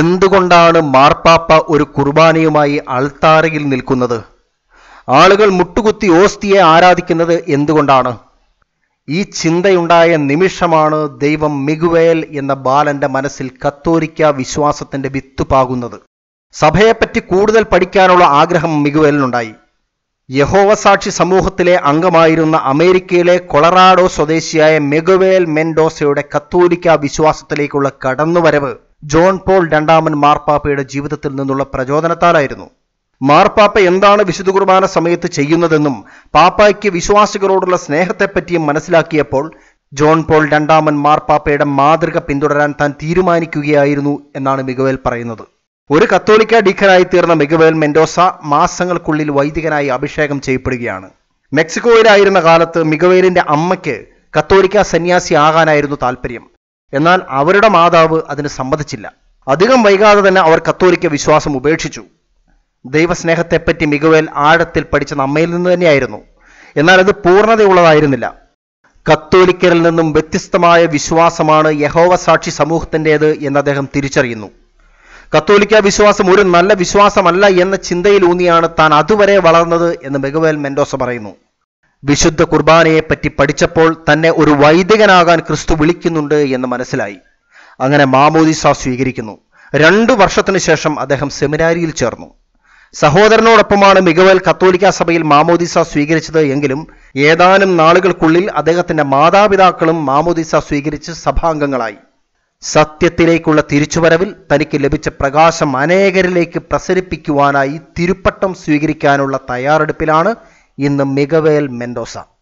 എന്തുകൊണ്ടാണ് മാർപ്പാപ്പ ഒരു കുർബാനയുമായി അൾത്താറയിൽ നിൽക്കുന്നത് ആളുകൾ മുട്ടുകുത്തി ഓസ്തിയെ ആരാധിക്കുന്നത് എന്തുകൊണ്ടാണ് ഈ ചിന്തയുണ്ടായ നിമിഷമാണ് ദൈവം മികുവേൽ എന്ന ബാലന്റെ മനസ്സിൽ കത്തോലിക്ക വിശ്വാസത്തിന്റെ വിത്തുപാകുന്നത് പാകുന്നത് സഭയെപ്പറ്റി കൂടുതൽ പഠിക്കാനുള്ള ആഗ്രഹം മികുവേലിനുണ്ടായി യഹോവസാക്ഷി സമൂഹത്തിലെ അംഗമായിരുന്ന അമേരിക്കയിലെ കൊളറാഡോ സ്വദേശിയായ മെഗുവേൽ മെൻഡോസയുടെ കത്തോലിക്ക വിശ്വാസത്തിലേക്കുള്ള കടന്നുവരവ് ജോൺ പോൾ രണ്ടാമൻ മാർപ്പാപ്പയുടെ ജീവിതത്തിൽ നിന്നുള്ള പ്രചോദനത്താലായിരുന്നു മാർപ്പാപ്പ എന്താണ് വിശുദ്ധ കുർബാന സമയത്ത് ചെയ്യുന്നതെന്നും പാപ്പായ്ക്ക് വിശ്വാസികളോടുള്ള സ്നേഹത്തെപ്പറ്റിയും മനസ്സിലാക്കിയപ്പോൾ ജോൺ പോൾ രണ്ടാമൻ മാർപ്പാപ്പയുടെ മാതൃക പിന്തുടരാൻ താൻ തീരുമാനിക്കുകയായിരുന്നു എന്നാണ് മികവേൽ പറയുന്നത് ഒരു കത്തോലിക്ക ഡീഖനായി തീർന്ന മികവേൽ മെൻഡോസ മാസങ്ങൾക്കുള്ളിൽ വൈദികനായി അഭിഷേകം ചെയ്യപ്പെടുകയാണ് മെക്സിക്കോയിലായിരുന്ന കാലത്ത് മികവേലിന്റെ അമ്മയ്ക്ക് കത്തോലിക്ക സന്യാസി ആകാനായിരുന്നു താല്പര്യം എന്നാൽ അവരുടെ മാതാവ് അതിന് സമ്മതിച്ചില്ല അധികം വൈകാതെ തന്നെ അവർ കത്തോലിക്ക വിശ്വാസം ഉപേക്ഷിച്ചു ദൈവസ്നേഹത്തെപ്പറ്റി മികവേൽ ആഴത്തിൽ പഠിച്ച അമ്മയിൽ നിന്ന് തന്നെയായിരുന്നു എന്നാൽ അത് പൂർണ്ണതയുള്ളതായിരുന്നില്ല കത്തോലിക്കരിൽ നിന്നും വ്യത്യസ്തമായ വിശ്വാസമാണ് യഹോവ സാക്ഷി സമൂഹത്തിൻ്റെത് എന്ന് അദ്ദേഹം തിരിച്ചറിയുന്നു കത്തോലിക്ക വിശ്വാസം ഒരു നല്ല വിശ്വാസമല്ല എന്ന ചിന്തയിലൂന്നിയാണ് താൻ അതുവരെ വളർന്നത് എന്ന് മികവേൽ മെൻഡോസ പറയുന്നു വിശുദ്ധ കുർബാനയെപ്പറ്റി പഠിച്ചപ്പോൾ തന്നെ ഒരു വൈദികനാകാൻ ക്രിസ്തു വിളിക്കുന്നുണ്ട് എന്ന് മനസ്സിലായി അങ്ങനെ മാമോദിസ സ്വീകരിക്കുന്നു രണ്ടു വർഷത്തിനു ശേഷം അദ്ദേഹം സെമിനാരിയിൽ ചേർന്നു സഹോദരനോടൊപ്പമാണ് മികവൽ കത്തോലിക്ക സഭയിൽ മാമോദിസ സ്വീകരിച്ചത് എങ്കിലും ഏതാനും നാളുകൾക്കുള്ളിൽ അദ്ദേഹത്തിന്റെ മാതാപിതാക്കളും മാമോദിസ സ്വീകരിച്ച് സഭാംഗങ്ങളായി സത്യത്തിലേക്കുള്ള തിരിച്ചുവരവിൽ തനിക്ക് ലഭിച്ച പ്രകാശം അനേകരിലേക്ക് പ്രസരിപ്പിക്കുവാനായി തിരുപ്പട്ടം സ്വീകരിക്കാനുള്ള തയ്യാറെടുപ്പിലാണ് in the Miguel Mendoza.